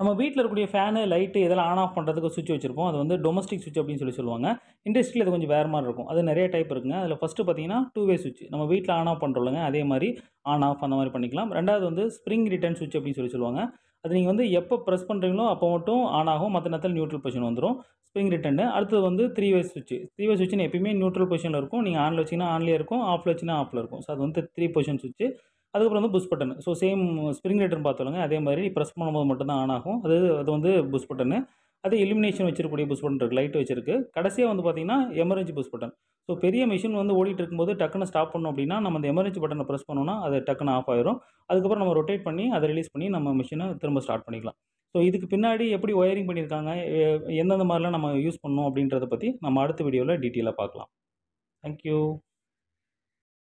நம்ம வீட்டில் இருக்கக்கூடிய ஃபேனு லைட்டு இதெல்லாம் ஆன் ஆஃப் பண்ணுறதுக்கு சுவிட்ச் வச்சுருப்போம் அது வந்து டொமஸ்டிக் சுவிட்ச் அப்படின்னு சொல்லி சொல்லுவாங்க இண்டஸ்ட்ரியில் அது கொஞ்சம் வேறு மாதிரி இருக்கும் அது நிறைய டைப் இருக்குங்க அதில் ஃபஸ்ட்டு பார்த்தீங்கன்னா டூ வே சுவிட்ச் நம்ம வீட்டில் ஆன் ஆஃப் பண்ணுறவங்க அதே மாதிரி ஆன் ஆஃப் அந்த மாதிரி பண்ணிக்கலாம் ரெண்டாவது வந்து ஸ்ப்ரிங் ரிட்டர்ன் சுவிட்ச் அப்படின்னு சொல்லி சொல்லுவாங்க அது நீங்கள் வந்து எப்போ ப்ரெஸ் பண்ணுறீங்களோ அப்போ மட்டும் ஆன் ஆகும் மற்ற நேரத்தில் நியூட்ரல் பொசிஷன் வந்துடும் ஸ்ப்ரிங் ரிட்டர்னு அடுத்தது வந்து த்ரீ வே சுவிட்ச் த்ரீ வே சுவிட்ச்னு எப்பயுமே நியூட்ரல் பொசிஷனில் இருக்கும் நீங்கள் ஆனில் வச்சிங்கன்னா ஆன்லேயே இருக்கும் ஆஃப்ல வச்சுன்னா ஆஃபில் இருக்கும் ஸோ அது வந்து த்ரீ பொசிஷன் சுவிட்ச் அதுக்கப்புறம் வந்து push button so same spring lighter பார்த்தோம்ங்க அதே மாதிரி ப்ரெஸ் பண்ணும்போது மட்டும்தான் ஆன் ஆகும் அது அது வந்து புஷ் பட்டனு அது எலிமினேஷன் வச்சிருக்கக்கூடிய புஷ் பட்டன் இருக்குது லைட் வச்சிருக்கு கடைசியாக வந்து பார்த்திங்கன்னா எமர்ஜென்சி புஷ் பட்டன் ஸோ பெரிய மிஷின் வந்து ஓடிட்டு இருக்கும்போது டக்குன்னு ஸ்டாப் பண்ணோம் அப்படின்னா நம்ம அந்த எமர்ஜென்சி பட்டனை ப்ரெஸ் பண்ணோம்னா அது டக்குன்னு ஆஃப் ஆயிரும் அதுக்கப்புறம் நம்ம ரொட்டேட் பண்ணி அதை ரிலீஸ் பண்ணி நம்ம மிஷினை திரும்ப ஸ்டார்ட் பண்ணிக்கலாம் ஸோ இதுக்கு பின்னாடி எப்படி ஒயரிங் பண்ணியிருக்காங்க எந்தெந்த மாதிரிலாம் நம்ம யூஸ் பண்ணோம் அப்படின்றத பற்றி நம்ம அடுத்த வீடியோவில் டீட்டெயிலாக பார்க்கலாம் தேங்க்யூ